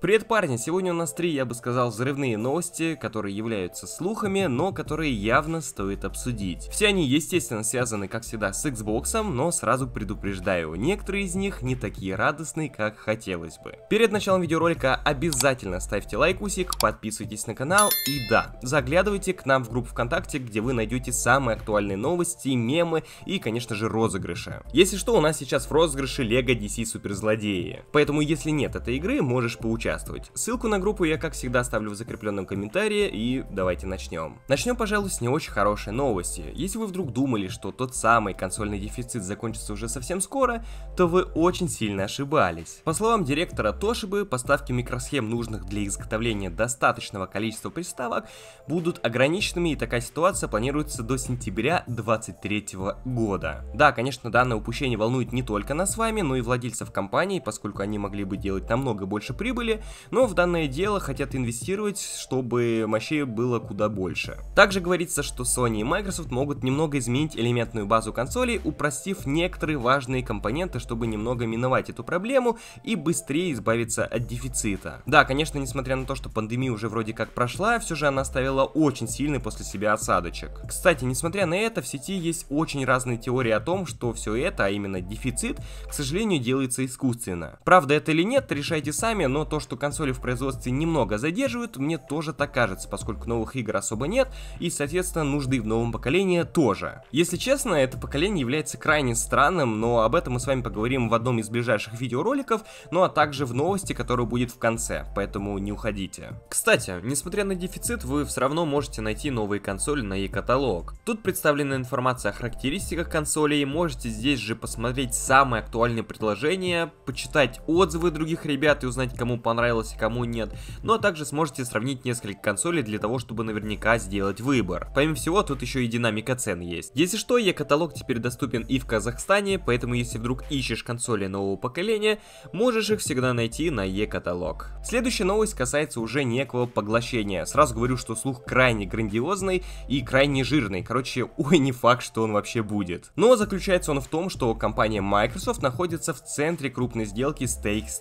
Привет, парни! Сегодня у нас три, я бы сказал, взрывные новости, которые являются слухами, но которые явно стоит обсудить. Все они, естественно, связаны, как всегда, с Xbox, но сразу предупреждаю, некоторые из них не такие радостные, как хотелось бы. Перед началом видеоролика обязательно ставьте лайкусик, подписывайтесь на канал и да, заглядывайте к нам в группу ВКонтакте, где вы найдете самые актуальные новости, мемы и, конечно же, розыгрыши. Если что, у нас сейчас в розыгрыше Lego DC Суперзлодеи, поэтому если нет этой игры, можешь поучаствовать поучаствовать. Ссылку на группу я, как всегда, оставлю в закрепленном комментарии, и давайте начнем. Начнем, пожалуй, с не очень хорошей новости. Если вы вдруг думали, что тот самый консольный дефицит закончится уже совсем скоро, то вы очень сильно ошибались. По словам директора Тошибы, поставки микросхем, нужных для изготовления достаточного количества приставок, будут ограниченными, и такая ситуация планируется до сентября 2023 года. Да, конечно, данное упущение волнует не только нас с вами, но и владельцев компании, поскольку они могли бы делать намного больше прибыли, но в данное дело хотят инвестировать, чтобы мощей было куда больше. Также говорится, что Sony и Microsoft могут немного изменить элементную базу консолей, упростив некоторые важные компоненты, чтобы немного миновать эту проблему и быстрее избавиться от дефицита. Да, конечно, несмотря на то, что пандемия уже вроде как прошла, все же она оставила очень сильный после себя осадочек. Кстати, несмотря на это, в сети есть очень разные теории о том, что все это, а именно дефицит, к сожалению, делается искусственно. Правда это или нет, решайте сами, но то, что что консоли в производстве немного задерживают, мне тоже так кажется, поскольку новых игр особо нет, и, соответственно, нужды в новом поколении тоже. Если честно, это поколение является крайне странным, но об этом мы с вами поговорим в одном из ближайших видеороликов, ну а также в новости, которая будет в конце, поэтому не уходите. Кстати, несмотря на дефицит, вы все равно можете найти новые консоли на e-каталог. Тут представлена информация о характеристиках консолей, можете здесь же посмотреть самые актуальные предложения, почитать отзывы других ребят и узнать, кому понравилось понравилось, и кому нет. Ну а также сможете сравнить несколько консолей для того, чтобы наверняка сделать выбор. Помимо всего, тут еще и динамика цен есть. Если что, е каталог теперь доступен и в Казахстане, поэтому если вдруг ищешь консоли нового поколения, можешь их всегда найти на е каталог Следующая новость касается уже некого поглощения. Сразу говорю, что слух крайне грандиозный и крайне жирный. Короче, ой, не факт, что он вообще будет. Но заключается он в том, что компания Microsoft находится в центре крупной сделки с Takes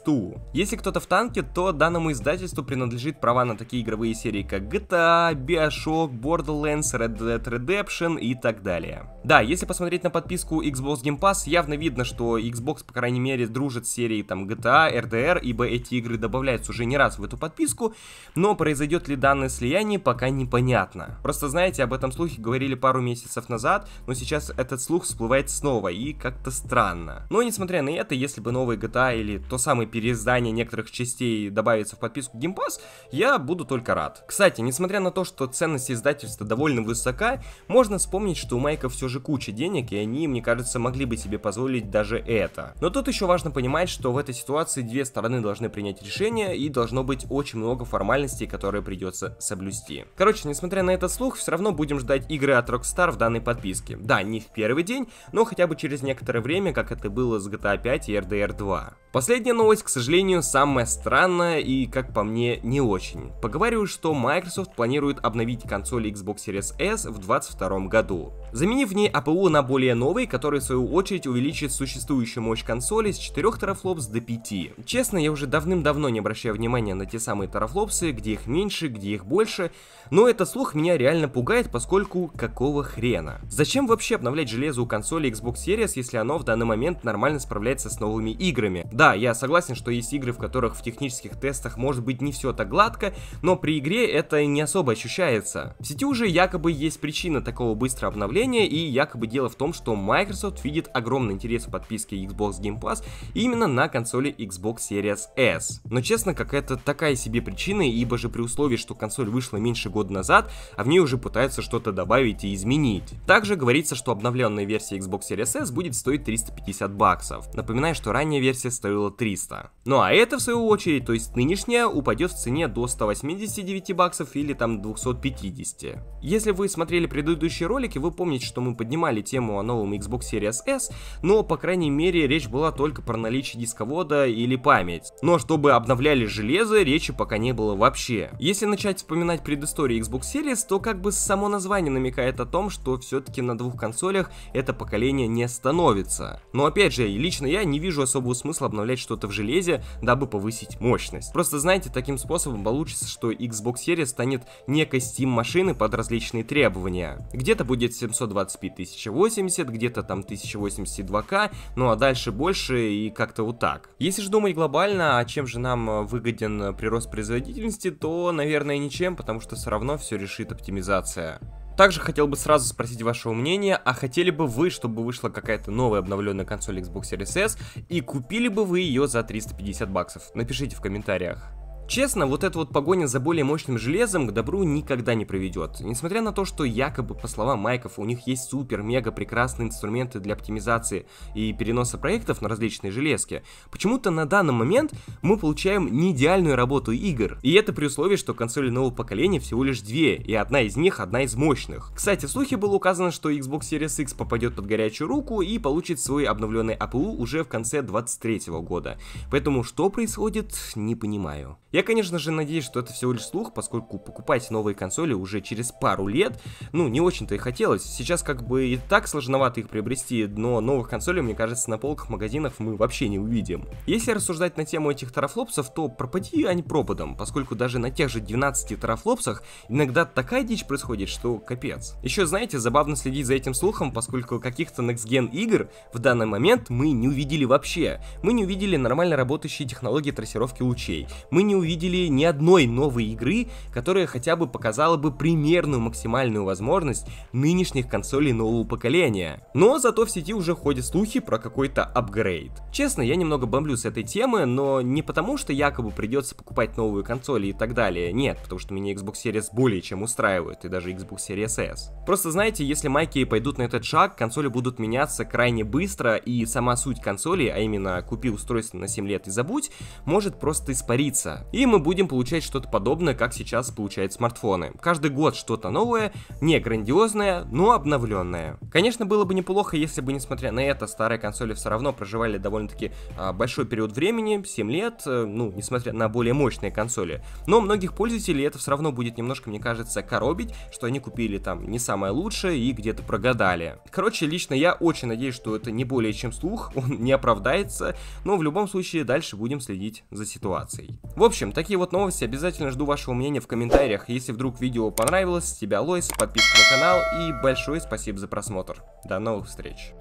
Если кто-то в танке, ссылке, то данному издательству принадлежит права на такие игровые серии, как GTA, Bioshock, Borderlands, Red Dead Redemption и так далее. Да, если посмотреть на подписку Xbox Game Pass, явно видно, что Xbox, по крайней мере, дружит с серией там GTA, RDR, ибо эти игры добавляются уже не раз в эту подписку, но произойдет ли данное слияние, пока непонятно. Просто знаете, об этом слухе говорили пару месяцев назад, но сейчас этот слух всплывает снова, и как-то странно. Но несмотря на это, если бы новые GTA или то самое переиздание некоторых частей рублей добавится в подписку Game Pass, я буду только рад. Кстати, несмотря на то, что ценность издательства довольно высока, можно вспомнить, что у Майка все же куча денег, и они, мне кажется, могли бы себе позволить даже это. Но тут еще важно понимать, что в этой ситуации две стороны должны принять решение, и должно быть очень много формальностей, которые придется соблюсти. Короче, несмотря на этот слух, все равно будем ждать игры от Rockstar в данной подписке. Да, не в первый день, но хотя бы через некоторое время, как это было с GTA 5 и RDR 2. Последняя новость, к сожалению, самая страшная странно и, как по мне, не очень. Поговаривают, что Microsoft планирует обновить консоли Xbox Series S в 2022 году, заменив в ней APU а на более новый, который в свою очередь увеличит существующую мощь консоли с 4 терафлопс до 5. Честно, я уже давным-давно не обращаю внимания на те самые терафлопсы, где их меньше, где их больше, но этот слух меня реально пугает, поскольку какого хрена? Зачем вообще обновлять железо у консоли Xbox Series, если оно в данный момент нормально справляется с новыми играми? Да, я согласен, что есть игры, в которых в техническом технических тестах может быть не все так гладко, но при игре это не особо ощущается. В сети уже якобы есть причина такого быстрого обновления, и якобы дело в том, что Microsoft видит огромный интерес в подписке Xbox Game Pass именно на консоли Xbox Series S. Но честно, как это такая себе причина, ибо же при условии, что консоль вышла меньше года назад, а в ней уже пытаются что-то добавить и изменить. Также говорится, что обновленная версия Xbox Series S будет стоить 350 баксов. Напоминаю, что ранняя версия стоила 300. Ну а это в свою очередь моделей, то есть нынешняя, упадет в цене до 189 баксов или там 250. Если вы смотрели предыдущие ролики, вы помните, что мы поднимали тему о новом Xbox Series S, но по крайней мере речь была только про наличие дисковода или память. Но чтобы обновляли железо, речи пока не было вообще. Если начать вспоминать предысторию Xbox Series, то как бы само название намекает о том, что все-таки на двух консолях это поколение не становится. Но опять же, лично я не вижу особого смысла обновлять что-то в железе, дабы повысить мощность мощность. Просто знаете, таким способом получится, что Xbox Series станет некой Steam машины под различные требования. Где-то будет 720p 1080, где-то там 1082k, ну а дальше больше и как-то вот так. Если же думать глобально, а чем же нам э, выгоден прирост производительности, то, наверное, ничем, потому что все равно все решит оптимизация. Также хотел бы сразу спросить вашего мнения, а хотели бы вы, чтобы вышла какая-то новая обновленная консоль Xbox Series S и купили бы вы ее за 350 баксов? Напишите в комментариях. Честно, вот эта вот погоня за более мощным железом к добру никогда не приведет. Несмотря на то, что якобы, по словам Майков, у них есть супер-мега прекрасные инструменты для оптимизации и переноса проектов на различные железки, почему-то на данный момент мы получаем не идеальную работу игр. И это при условии, что консоли нового поколения всего лишь две, и одна из них одна из мощных. Кстати, в слухе было указано, что Xbox Series X попадет под горячую руку и получит свой обновленный АПУ уже в конце 23 года. Поэтому что происходит, не понимаю. Я я, конечно же, надеюсь, что это всего лишь слух, поскольку покупать новые консоли уже через пару лет, ну, не очень-то и хотелось. Сейчас как бы и так сложновато их приобрести, но новых консолей, мне кажется, на полках магазинов мы вообще не увидим. Если рассуждать на тему этих тарафлопсов, то пропади они пропадом, поскольку даже на тех же 12 тарафлопсах иногда такая дичь происходит, что капец. Еще, знаете, забавно следить за этим слухом, поскольку каких-то Next Gen игр в данный момент мы не увидели вообще. Мы не увидели нормально работающие технологии трассировки лучей. Мы не увидели увидели ни одной новой игры, которая хотя бы показала бы примерную максимальную возможность нынешних консолей нового поколения. Но зато в сети уже ходят слухи про какой-то апгрейд. Честно, я немного бомблю с этой темы, но не потому, что якобы придется покупать новые консоли и так далее. Нет, потому что меня Xbox Series более чем устраивает, и даже Xbox Series S. Просто знаете, если майки пойдут на этот шаг, консоли будут меняться крайне быстро, и сама суть консоли, а именно купи устройство на 7 лет и забудь, может просто испариться и мы будем получать что-то подобное, как сейчас получают смартфоны. Каждый год что-то новое, не грандиозное, но обновленное. Конечно, было бы неплохо, если бы, несмотря на это, старые консоли все равно проживали довольно-таки а, большой период времени, 7 лет, э, ну, несмотря на более мощные консоли. Но многих пользователей это все равно будет немножко, мне кажется, коробить, что они купили там не самое лучшее и где-то прогадали. Короче, лично я очень надеюсь, что это не более чем слух, он не оправдается, но в любом случае дальше будем следить за ситуацией. В общем, общем, такие вот новости. Обязательно жду вашего мнения в комментариях. Если вдруг видео понравилось, тебя Лойс, подписка на канал и большое спасибо за просмотр. До новых встреч!